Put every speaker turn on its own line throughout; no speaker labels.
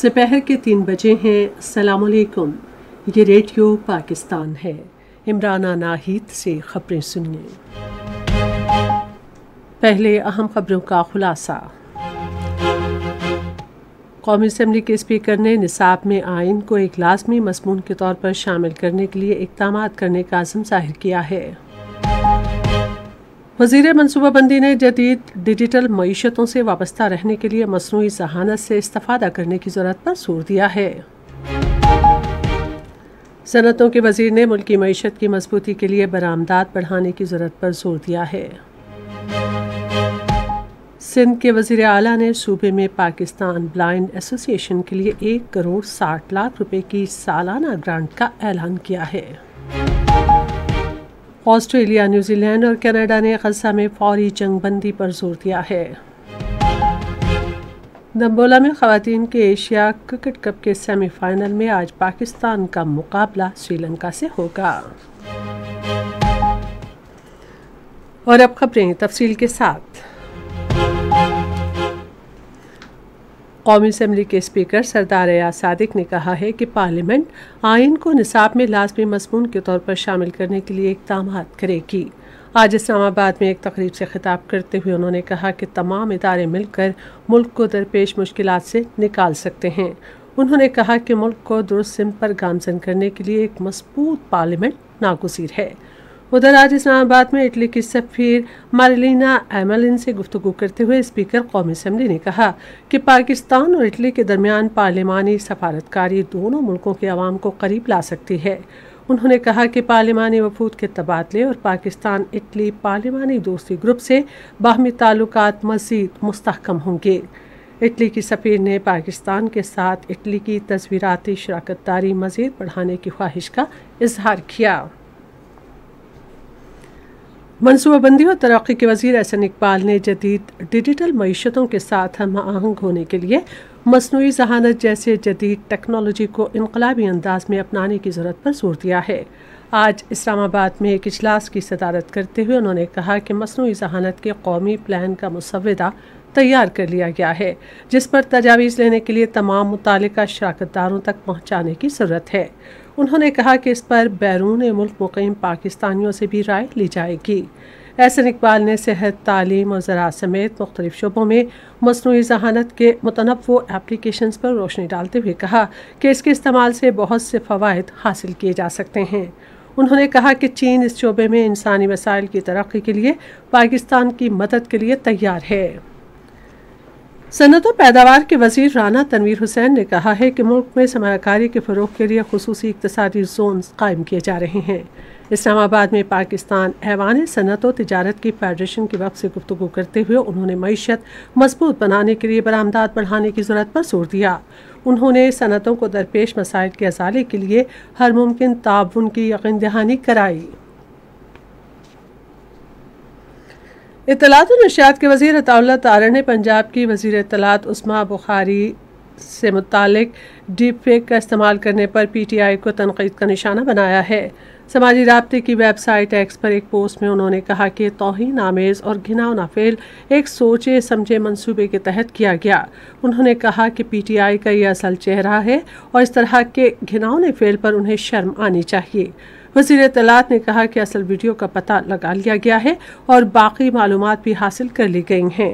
सुपहर के तीन बजे हैं सलामकुम ये रेडियो पाकिस्तान है इमराना नाहिद से खबरें सुनिए पहले अहम खबरों का खुलासा कौमी असम्बली के स्पीकर ने निसाब में आइन को एक लाजमी मसमून के तौर पर शामिल करने के लिए इकदाम करने का आज़म जाहिर किया है वजीर मनसूबाबंदी ने जदीद डिजिटल मीशतों से वाबस्ता रहने के लिए मसनू जहानत से इस्तादा करने की ज़रूरत पर जोर दिया है सनतों के वजीर ने मुल्की मीशत की मजबूती के लिए बरामदात बढ़ाने की ज़रूरत पर जोर दिया है सिंध के वजीर अला ने सूबे में पाकिस्तान ब्लाइंड एसोसिएशन के लिए एक करोड़ साठ लाख रुपए की सालाना ग्रांट का ऐलान किया है ऑस्ट्रेलिया न्यूजीलैंड और कनाडा ने गजा में फौरी जंग बंदी पर जोर दिया है दम्बोला में खातन के एशिया क्रिकेट कप के सेमीफाइनल में आज पाकिस्तान का मुकाबला श्रीलंका से होगा और अब खबरें तफसील के साथ कौमी असम्बली के स्पीकर सरदार रियाज सादिक ने कहा है कि पार्लियामेंट आइन को निसाब में लाजमी मजमून के तौर पर शामिल करने के लिए इकदाम करेगी आज इस्लामाबाद में एक तकरीब से खिताब करते हुए उन्होंने कहा कि तमाम इदारे मिलकर मुल्क को दरपेश मुश्किल से निकाल सकते हैं उन्होंने कहा कि मुल्क को दुरुस्त सिम पर गामजन करने के लिए एक मजबूत पार्लियामेंट नागजीर है उधर आज इस्लामाबाद में इटली की सफ़ीर मारलिना एमलिन से गुफ्तु करते हुए स्पीकर कौमी असम्बली ने कहा कि पाकिस्तान और इटली के दरमियान पार्लियमानी सफारतकारी दोनों मुल्कों के आवाम को करीब ला सकती है उन्होंने कहा कि पार्लियामानी वफूद के तबादले और पाकिस्तान इटली पार्लियमानी दोस्ती ग्रुप से बाहमी ताल्लुक मज़ीद मस्तकम होंगे इटली की सफ़ीर ने पाकिस्तान के साथ इटली की तस्वीरती शराकत दारी मज़ीद बढ़ाने की ख्वाहिश का इजहार किया मनसूबाबंदी और तरक्की के वजीर एहसन इकबाल ने जदीद डिजिटल मीशतों के साथ हम आहंग होने के लिए मसनू जहानत जैसे जदीद टेक्नोलॉजी को इनकलाबी अंदाज में अपनाने की ज़रूरत पर जोर दिया है आज इस्लामाबाद में एक इजलास की सदारत करते हुए उन्होंने कहा कि मसनू जहानत के कौमी प्लान का मुसविदा तैयार कर लिया गया है जिस पर तजावीज़ लेने के लिए तमाम मुतल शराकत दारों तक पहुँचाने की ज़रूरत है उन्होंने कहा कि इस पर बैरून मुल्क मुकम पाकिस्तानियों से भी राय ली जाएगी एहसन इकबाल ने सेहत तालीम और ज़रात समेत मुख्तलिफ शोबों में मसनू जहानत के मुतनव एप्लीकेशन पर रोशनी डालते हुए कहा कि इसके इस्तेमाल से बहुत से फ़वाद हासिल किए जा सकते हैं उन्होंने कहा कि चीन इस शोबे में इंसानी वसाइल की तरक्की के लिए पाकिस्तान की मदद के लिए तैयार है सनत पैदावार के वजीर राना तनवीर हुसैन ने कहा है कि मुल्क में सरमाकारी के फ़रोग के लिए खसूस इकतसदी जोन कायम किए जा रहे हैं इस्लामाबाद में पाकिस्तान ऐवान सनत व तजारत की फेडरेशन के वक्त से गुफ्तु करते हुए उन्होंने मीशत मजबूत बनाने के लिए बरामदा बढ़ाने की ज़रूरत पर जोर दिया उन्होंने सनतों को दरपेश मसाइल के अजाले के लिए हर मुमकिन ताउन की यकीन दहानी कराई इतलात नशियात के वजीर अताउल्ला तार ने पंजाब की वजीर इतलात उस्मा बुखारी से मुतक डीप फेक का इस्तेमाल करने पर पी टी आई को तनकीद का निशाना बनाया है समाजी रबते की वेबसाइट एक्स पर एक पोस्ट में उन्होंने कहा कि तोहन आमेज़ और घिनावना फेल एक सोचे समझे मनसूबे के तहत किया गया उन्होंने कहा कि पी टी आई का यह असल चेहरा है और इस तरह के घिनावने फेल पर उन्हें शर्म आनी चाहिए वजीर तलात ने कहा कि असल वीडियो का पता लगा लिया गया है और बाकी मालूम भी हासिल कर ली गई हैं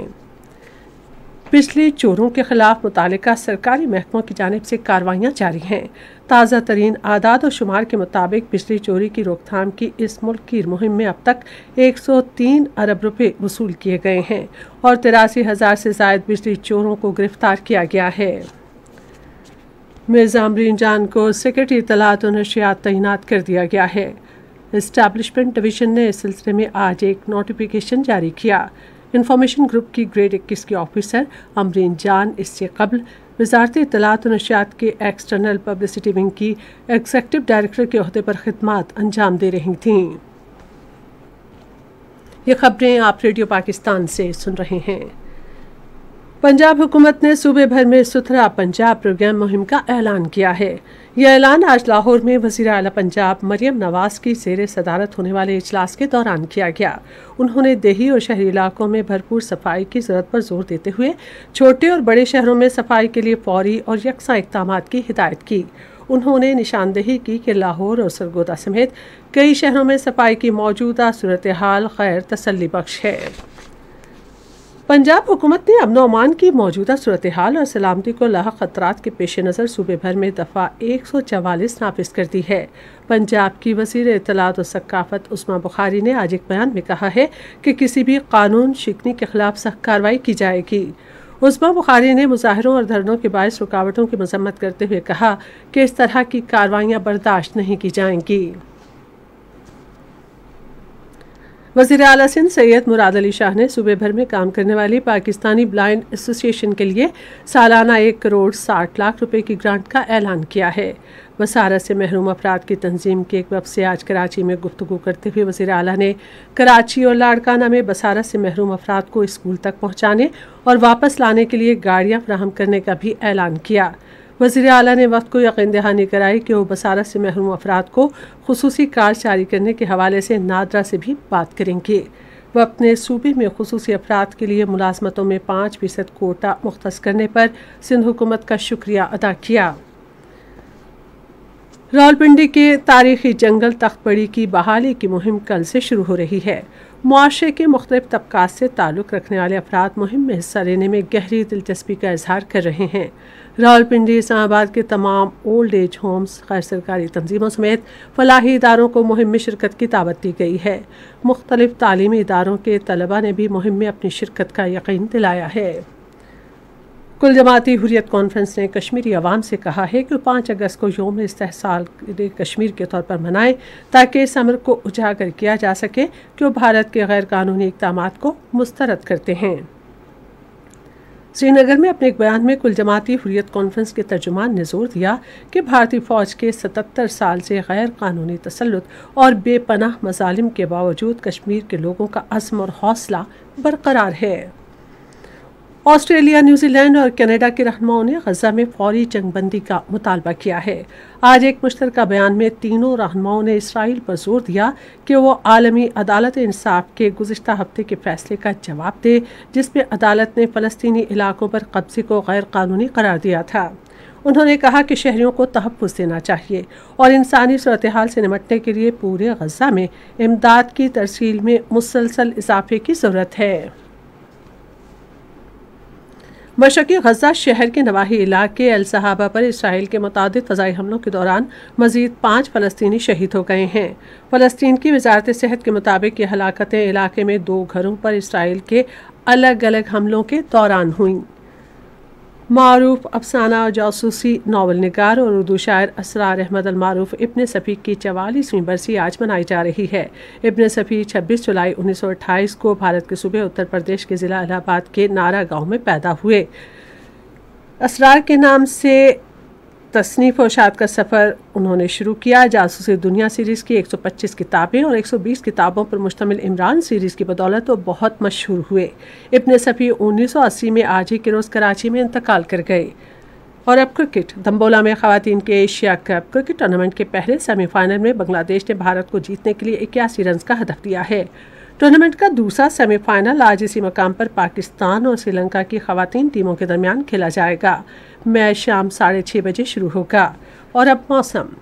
पिछले चोरों के खिलाफ मुतल सरकारी महकमों की जानब से कार्रवाइयाँ जारी हैं ताज़ा तरीन आदाद और शुमार के मुताबिक पिछली चोरी की रोकथाम की इस मुल्क की मुहिम में अब तक 103 अरब रुपए वसूल किए गए हैं और तिरासी हज़ार से जायद बिजली चोरों को गिरफ्तार किया गया है मिर्जा अमरीन जान को सेक्रेटरी तलात और नशियात तैनात कर दिया गया है इस्टेब्लिशमेंट डिवीजन ने इस सिलसिले में आज एक नोटिफिकेशन जारी किया इंफॉर्मेशन ग्रुप की ग्रेड इक्कीस के ऑफिसर अमरीन जान इससे कबल वजारत इतलात नशियात के एक्सटर्नल पब्लिसिटी विंग की एग्जेक्टिव डायरेक्टर के अहदे पर खदमात अंजाम दे रही थीं ये खबरें आप रेडियो पाकिस्तान से सुन रहे हैं पंजाब हुकूमत ने सूबे भर में सुथरा पंजाब प्रोग्राम मुहिम का ऐलान किया है यह ऐलान आज लाहौर में वजीर अला पंजाब मरियम नवाज की जेर सदारत होने वाले इजलास के दौरान किया गया उन्होंने देही और शहरी इलाकों में भरपूर सफाई की जरूरत पर जोर देते हुए छोटे और बड़े शहरों में सफाई के लिए फौरी और यकसा इकदाम की हिदायत की उन्होंने निशानदेही की कि लाहौर और सरगोदा समेत कई शहरों में सफाई की मौजूदा सूरत हाल खैर तसली बख्श है पंजाब हुकूमत ने अमन अमान की मौजूदा सूरत हाल और सलामती को लाख खतरात के पेश नज़र सूबे भर में दफ़ा एक सौ चवालीस नाफिज कर दी है पंजाब की वजीर इतलात और सकाफत उस्मा बुखारी ने आज एक बयान में कहा है कि किसी भी कानून शिकनी के खिलाफ सख्त कार्रवाई की जाएगी उस्मा बुखारी ने मुजाहरों और धरनों के बायस रुकावटों की मजम्मत करते हुए कहा कि इस तरह की कार्रवाइयाँ बर्दाश्त नहीं की जाएंगी वजीर अली सिंध सैयद मुराद अली शाह ने सूबे भर में काम करने वाली पाकिस्तानी ब्लाइंड एसोसिएशन के लिए सालाना एक करोड़ साठ लाख रुपए की ग्रांट का ऐलान किया है वसारत से महरूम अफराद की तंजीम के एक वक्त से आज कराची में गुफ्तु करते हुए वजी अला ने कराची और लाड़काना में बसारत से महरूम अफराद को स्कूल तक पहुँचाने और वापस लाने के लिए गाड़ियाँ फ्राहम करने का भी ऐलान किया वजी अल ने वक्त को यकीन दहानी कराई कि वो बसारत से महरूम अफराद को खसूस कार जारी करने के हवाले से नादरा से भी बात करेंगे वह अपने सूबे में खसूस अफराद के लिए मुलाजमतों में पाँच फीसद कोटा मुख्त करने पर सिंध हुकूमत का शुक्रिया अदा किया रावलपिंडी के तारीखी जंगल तख्तबड़ी की बहाली की मुहिम कल से शुरू हो रही है मुआरे के मुख्तलिफ तबक़ात से ताल्लुक़ रखने वाले अफराद मुहिम में हिस्सा लेने में गहरी दिलचस्पी का इजहार कर रहे हैं रावलपिंडी इस्लामाबाद के तमाम ओल्ड एज होम्स गैर सरकारी तंजीमों समेत फलाही इदारों को मुहिम में शिरकत की दावत दी गई है मुख्तलिफ तालीमी इदारों के तलबा ने भी मुहिम में अपनी शिरकत का यकीन दिलाया है कुल जमाती हुरियत कॉन्फ्रेंस ने कश्मीरी आवाम से कहा है कि पाँच अगस्त को योम इस्तेसाल कश्मीर के तौर पर मनाएं ताकि इस अमर को उजागर किया जा सके कि वो भारत के गैर कानूनी इकदाम को मुस्तरद करते हैं श्रीनगर में अपने एक बयान में कुल जमाती हुरियत कॉन्फ्रेंस के तर्जुमान ने जोर दिया कि भारतीय फौज के 77 साल से गैर कानूनी तसलुत और बेपनाह मजालिम के बावजूद कश्मीर के लोगों का असम और हौसला बरकरार है ऑस्ट्रेलिया न्यूजीलैंड और कनाडा के रहनुमाओं ने गजा में फौरी जंगबंदी का मुतालबा किया है आज एक मुश्तर बयान में तीनों रहनुमाओं ने इसराइल पर जोर दिया कि वो आलमी अदालत इंसाफ के गुजशत हफ्ते के फैसले का जवाब दे जिसमें अदालत ने फ़लस्तनी इलाकों पर कब्जे को गैर कानूनी करार दिया था उन्होंने कहा कि शहरियों को तहफ़ देना चाहिए और इंसानी सूरत हाल से निमटने के लिए पूरे गजा में इमदाद की तरसील में मुसलसल इजाफे की ज़रूरत है मशक़ी गजा शहर के नवाही इलाके अल सहाबा पर इसराइल के मुतद फ़जाई हमलों के दौरान मजीद पाँच फ़लस्तनी शहीद हो गए हैं फ़लस्तीन की वजारत सेहत के मुताबिक ये हलाकतें इलाके में दो घरों पर इसराइल के अलग अलग हमलों के दौरान हुईं मरूफ अफसाना और जासूसी नावल नगार और उर्दू शायर असरार अहमद अलमारूफ इबन सफ़ी की चवालीसवीं बरसी आज मनाई जा रही है इबन सफ़ी 26 जुलाई 1928 को भारत के सूबे उत्तर प्रदेश के ज़िला इलाहाबाद के नारा गांव में पैदा हुए असरार के नाम से तसनीफ और शायद का सफ़र उन्होंने शुरू किया जासूस दुनिया सीरीज़ की 125 किताबें और 120 किताबों पर मुश्तमिल इमरान सीरीज़ की बदौलत तो बहुत मशहूर हुए इबन सफ़ी 1980 में आज ही के रोज़ कराची में इंतकाल कर गए और अब क्रिकेट दम्बोला में खातन के एशिया कप क्रिकेट टूर्नामेंट के पहले सेमीफाइनल में बांग्लादेश ने भारत को जीतने के लिए इक्यासी रन का हदफ दिया है टूर्नामेंट का दूसरा सेमीफाइनल आज इसी मकाम पर पाकिस्तान और श्रीलंका की खातन टीमों के दरमियान खेला जाएगा मैच शाम साढ़े छः बजे शुरू होगा और अब मौसम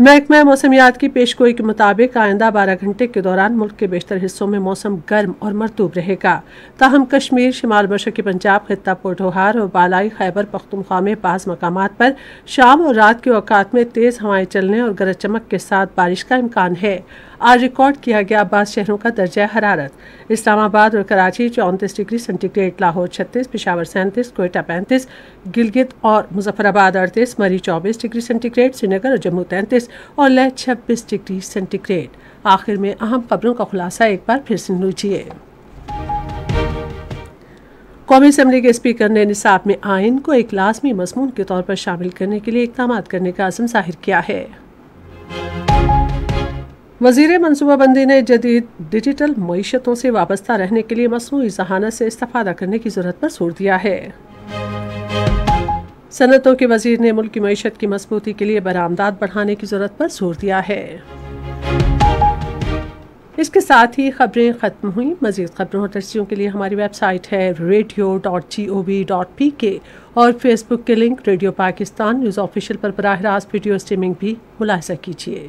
महकमा मौसमियात की पेशगोई के मुताबिक आइंदा बारह घंटे के दौरान मुल्क के बेशतर हिस्सों में मौसम गर्म और मरतूब रहेगा ताहम कश्मीर शिमाल मशरकी पंजाब खत्ता पोटोहार और बालाई खैबर पख्तनख्वा में बाज़ मकाम पर शाम और रात के अवकात में तेज़ हवाएं चलने और गरज चमक के साथ बारिश का इम्कान है आज रिकॉर्ड किया गया आबाद शहरों का दर्जा हरारत इस्लामाबाद और कराची चौंतीस डिग्री सेंटीग्रेड लाहौर छत्तीस पिशावर सैंतीस कोयटा पैंतीस गिलगित और मुजफ्फराबाद अड़तीस मरी चौबीस डिग्री सेंटीग्रेड श्रीनगर और जम्मू तैंतीस और लह छब्बीस डिग्री सेंटीग्रेड आखिर में अहम खबरों का खुलासा एक बार फिर सुन लीजिए कौमी असम्बली के स्पीकर ने निसाब में आयन को एक लाजमी मजमून के तौर पर शामिल करने के लिए इकदाम करने का आजम जाहिर किया है वजीर मनसूबाबंदी ने जदीद डिजिटल मीशतों से वाबस्ता रहने के लिए मसनू जहानत से इस्तादा करने की जरूरत पर जोर दिया है सनतों के वजीर ने मुल्क की मीशत की मजबूती के लिए बरामदाद बढ़ाने की जरूरत पर जोर दिया है इसके साथ ही खबरें ख़त्म हुई मजीद खबरों और तस्वीरों के लिए हमारी वेबसाइट है radio dot G O V dot P K और फेसबुक के link radio Pakistan news official पर बरह रास्त वीडियो स्ट्रीमिंग भी मुलाजा कीजिए